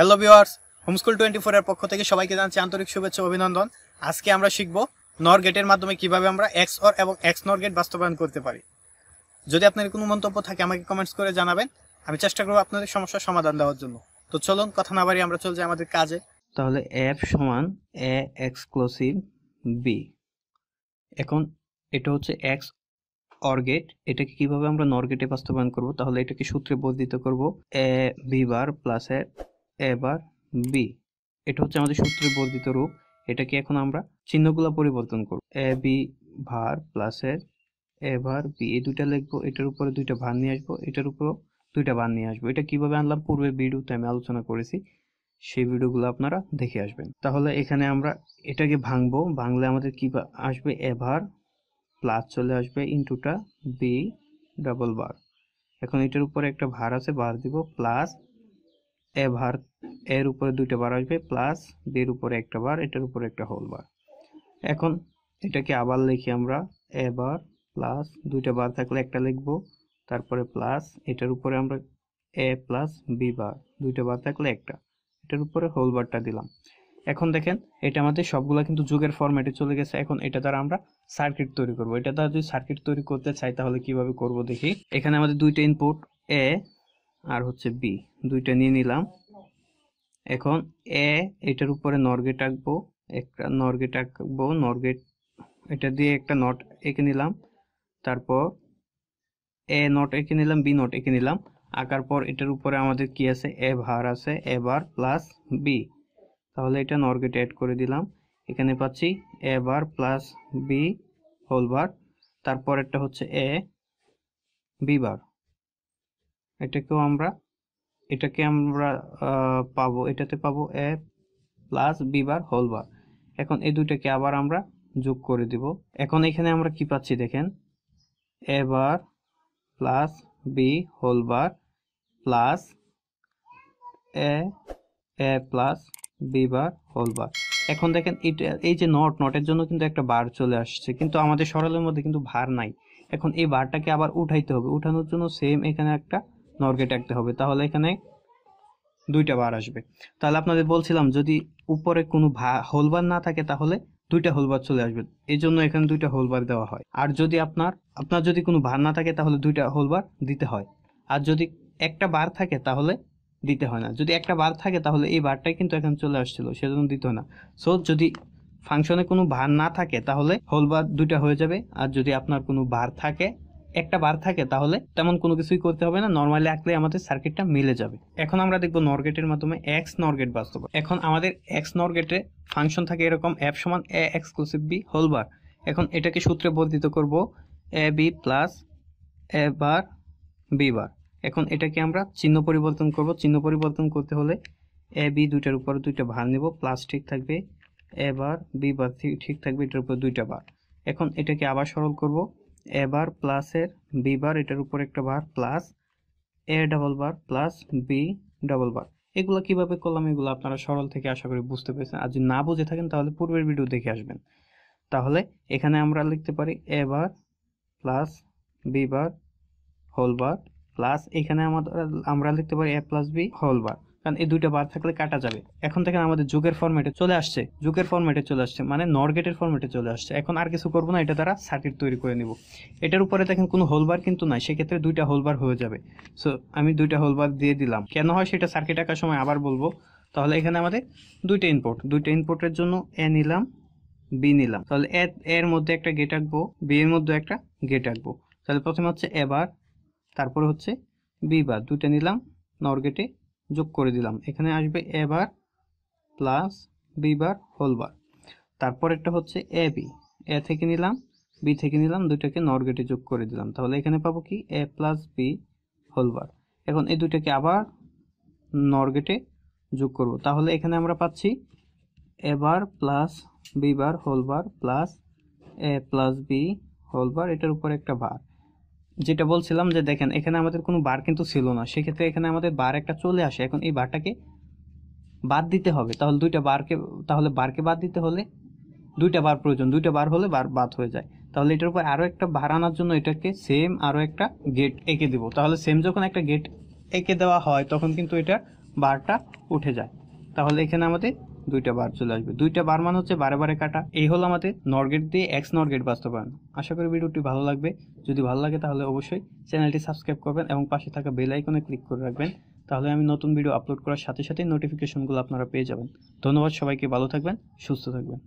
hello viewers school twenty ফোরের পক্ষ থেকে সবাইকে জানাচ্ছি আন্তরিক শুভেচ্ছা অভিনন্দন আজকে আমরা শিখব নর গেটের মাধ্যমে কিভাবে আমরা এক্স অর এবং এক্স নর গেট বাস্তবায়ন করতে পারি যদি আপনার কোনো মন্তব্য থাকে আমাকে কমেন্টস করে জানাবেন আমি চেষ্টা করবো আপনাদের সমস্যার সমাধান দেওয়ার জন্য তো চলুন কথা না বাড়ি আমরা চলছি যাই আমাদের কাজে তাহলে এফ সমান এ এক্সক্লোসিভ বি এখন এটা হচ্ছে এক্স অর্গেট এটাকে কিভাবে আমরা নরগেটে বাস্তবায়ন করব তাহলে এটাকে সূত্রে বর্ধিত করব এ বি বার প্লাস এ এবার বি এটা হচ্ছে আমাদের সূত্রে বর্ধিত রূপ এটাকে এখন আমরা চিহ্নগুলো পরিবর্তন করব এ বি ভার প্লাস এর এ বি এই দুইটা লিখবো এটার উপরে দুইটা ভার নিয়ে আসবো এটার উপরও দুইটা ভার নিয়ে আসবো এটা কিভাবে আনলাম পূর্বে ভিডিওতে আমি আলোচনা করেছি সেই ভিডিওগুলো আপনারা দেখে আসবেন তাহলে এখানে আমরা এটাকে ভাঙবো ভাঙলে আমাদের কি আসবে এভার প্লাস চলে আসবে ইন্টুটা বি ডাবল বার এখন এটার উপরে একটা ভার আছে ভার দিব প্লাস এভার এর উপরে দুইটা বার আসবে প্লাস বের উপরে একটা বার এটার উপরে একটা হোল বার এখন এটাকে আবার লিখি আমরা এ বার প্লাস দুইটা বার থাকলে একটা লিখব তারপরে প্লাস এটার উপরে আমরা এ প্লাস বি বার দুইটা বার থাকলে একটা এটার উপরে হোল বারটা দিলাম এখন দেখেন এটা আমাদের সবগুলা কিন্তু যুগের ফরম্যাটে চলে গেছে এখন এটা দ্বারা আমরা সার্কিট তৈরি করব এটা দ্বারা যদি সার্কিট তৈরি করতে চাই তাহলে কিভাবে করব দেখি এখানে আমাদের দুইটা ইনপুট এ আর হচ্ছে বি দুইটা নিয়ে নিলাম এখন এ এটার উপরে নর্গেট আঁকবো একটা নর্গেট আঁকবো নর্গেট এটা দিয়ে একটা নট এঁকে নিলাম তারপর এ নট এঁকে নিলাম বি নট এঁকে নিলাম আঁকার পর এটার উপরে আমাদের কি আছে এ ভার আছে এ বার প্লাস বি তাহলে এটা নরগেট অ্যাড করে দিলাম এখানে পাচ্ছি A bar plus B whole bar তারপর একটা হচ্ছে এ বি বার এটাকেও আমরা এটাকে আমরা পাবো এটাতে পাবো A plus B bar whole bar এখন এই দুটাকে আবার আমরা যোগ করে দিব এখন এখানে আমরা কি পাচ্ছি দেখেন A bar plus B whole bar plus A A plus B bar whole bar এখন দেখেন এটা এই যে নট নটের জন্য কিন্তু একটা বার চলে আসছে কিন্তু আমাদের সরলের মধ্যে কিন্তু ভার নাই এখন এই বারটাকে আবার উঠাইতে হবে উঠানোর জন্য সেম এখানে একটা নরকে ডাকতে হবে তাহলে এখানে দুইটা বার আসবে তাহলে আপনাদের বলছিলাম যদি উপরে কোনো ভা হোলবার না থাকে তাহলে দুইটা হোলবার চলে আসবে এই জন্য এখানে দুইটা হোলবার দেওয়া হয় আর যদি আপনার আপনার যদি কোনো ভার না থাকে তাহলে দুইটা হোলবার দিতে হয় আর যদি একটা বার থাকে তাহলে দিতে হয় না যদি একটা বার থাকে তাহলে এই বারটাই কিন্তু এখানে চলে আসছিল সেজন্য দিতে হয় না সো যদি ফাংশনে কোনো ভার না থাকে তাহলে হোলবার দুইটা হয়ে যাবে আর যদি আপনার কোনো ভার থাকে একটা বার থাকে তাহলে তেমন কোনো কিছুই করতে হবে না নর্মালি আঁকলে আমাদের সার্কিটটা মিলে যাবে এখন আমরা দেখবো নরগেটের মাধ্যমে এক্স নরগেট বাস্তব এখন আমাদের এক্স নরগেটে ফাংশন থাকে এরকম এফ সমান এ এক্সক্লুসিভ বি হোলবার এখন এটাকে সূত্রে বর্ধিত করব A B plus A bar B bar এখন এটাকে আমরা চিহ্ন পরিবর্তন করব চিহ্ন পরিবর্তন করতে হলে এ বি দুইটার উপর দুইটা ভার নেব প্লাস ঠিক থাকবে এ বার বি বার ঠিক থাকবে এটার উপর দুইটা বার এখন এটাকে আবার সরল করব এবার প্লাসের বি বার এটার উপর একটা bar plus A double bar plus B double bar এগুলো কীভাবে করলাম এগুলো আপনারা সরল থেকে আশা করি বুঝতে পেরেছেন আর যদি না বুঝে থাকেন তাহলে পূর্বের ভিডিও দেখে আসবেন তাহলে এখানে আমরা লিখতে পারি A bar plus B bar whole bar plus এখানে আমাদের আমরা লিখতে পারি A plus B whole bar কারণ এই দুইটা বার থাকলে কাটা যাবে এখন দেখেন আমাদের যুগের ফর্মেটে চলে আসছে যুগের ফর্মেটে চলে আসছে মানে নরগেটের ফর্মেটে চলে আসছে এখন আর কিছু করবো না এটা তারা সার্কিট তৈরি করে নিব এটার উপরে দেখেন কোনো হোলবার কিন্তু নাই সেক্ষেত্রে দুইটা হোলবার হয়ে যাবে সো আমি দুইটা হোলবার দিয়ে দিলাম কেন হয় সেটা সার্কিট আঁকার সময় আবার বলবো তাহলে এখানে আমাদের দুইটা ইনপোর্ট দুইটা ইনপোর্টের জন্য এ নিলাম বি নিলাম তাহলে এ এর মধ্যে একটা গেট আঁকবো বি এর মধ্যে একটা গেট আঁকবো তাহলে প্রথমে হচ্ছে এবার তারপরে হচ্ছে বি বার দুইটা নিলাম নরগেটে যোগ করে দিলাম এখানে আসবে A bar plus B bar whole bar তারপর একটা হচ্ছে এ বি এ থেকে নিলাম বি থেকে নিলাম দুইটাকে নর যোগ করে দিলাম তাহলে এখানে পাবো কি A plus B whole bar এখন এই দুইটাকে আবার নর যোগ করব তাহলে এখানে আমরা পাচ্ছি A bar plus B bar whole bar plus A plus B whole bar এটার উপর একটা বার যেটা বলছিলাম যে দেখেন এখানে আমাদের কোনো বার কিন্তু ছিল না সেক্ষেত্রে এখানে আমাদের বার একটা চলে আসে এখন এই বারটাকে বাদ দিতে হবে তাহলে দুইটা বারকে তাহলে বারকে বাদ দিতে হলে দুইটা বার প্রয়োজন দুইটা বার হলে বার বাদ হয়ে যায় তাহলে এটার উপর আরও একটা বার আনার জন্য এটাকে সেম আরও একটা গেট এঁকে দিব তাহলে সেম যখন একটা গেট এঁকে দেওয়া হয় তখন কিন্তু এটা বারটা উঠে যায় তাহলে এখানে আমাদের দুইটা বার চলে আসবে দুইটা বার মান হচ্ছে বারে বারে কাটা এই হলো আমাদের নরগেট দিয়ে এক্স নরগেট বাস্তবায়ন আশা করি ভিডিওটি ভালো লাগবে যদি ভালো লাগে তাহলে অবশ্যই চ্যানেলটি সাবস্ক্রাইব করবেন এবং পাশে থাকা বেল আইকনে ক্লিক করে রাখবেন তাহলে আমি নতুন ভিডিও আপলোড করার সাথে সাথে নোটিফিকেশনগুলো আপনারা পেয়ে যাবেন ধন্যবাদ সবাইকে ভালো থাকবেন সুস্থ থাকবেন